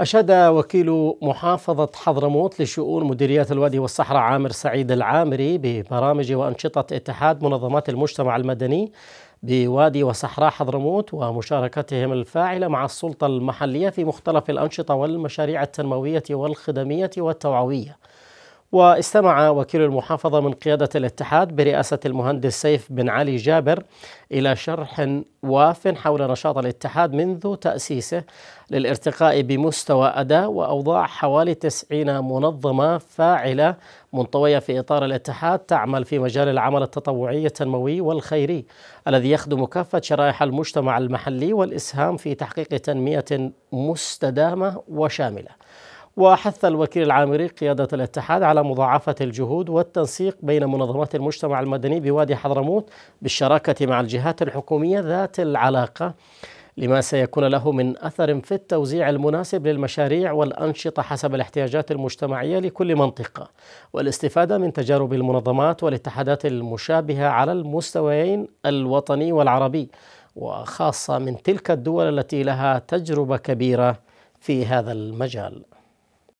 أشاد وكيل محافظة حضرموت لشؤون مديريات الوادي والصحراء عامر سعيد العامري ببرامج وأنشطة اتحاد منظمات المجتمع المدني بوادي وصحراء حضرموت ومشاركتهم الفاعلة مع السلطة المحلية في مختلف الأنشطة والمشاريع التنموية والخدمية والتوعوية واستمع وكيل المحافظة من قيادة الاتحاد برئاسة المهندس سيف بن علي جابر إلى شرح واف حول نشاط الاتحاد منذ تأسيسه للارتقاء بمستوى أداء وأوضاع حوالي 90 منظمة فاعلة منطوية في إطار الاتحاد تعمل في مجال العمل التطوعي التنموي والخيري الذي يخدم كافة شرائح المجتمع المحلي والإسهام في تحقيق تنمية مستدامة وشاملة. وحث الوكيل العامري قيادة الاتحاد على مضاعفة الجهود والتنسيق بين منظمات المجتمع المدني بوادي حضرموت بالشراكة مع الجهات الحكومية ذات العلاقة لما سيكون له من أثر في التوزيع المناسب للمشاريع والأنشطة حسب الاحتياجات المجتمعية لكل منطقة والاستفادة من تجارب المنظمات والاتحادات المشابهة على المستويين الوطني والعربي وخاصة من تلك الدول التي لها تجربة كبيرة في هذا المجال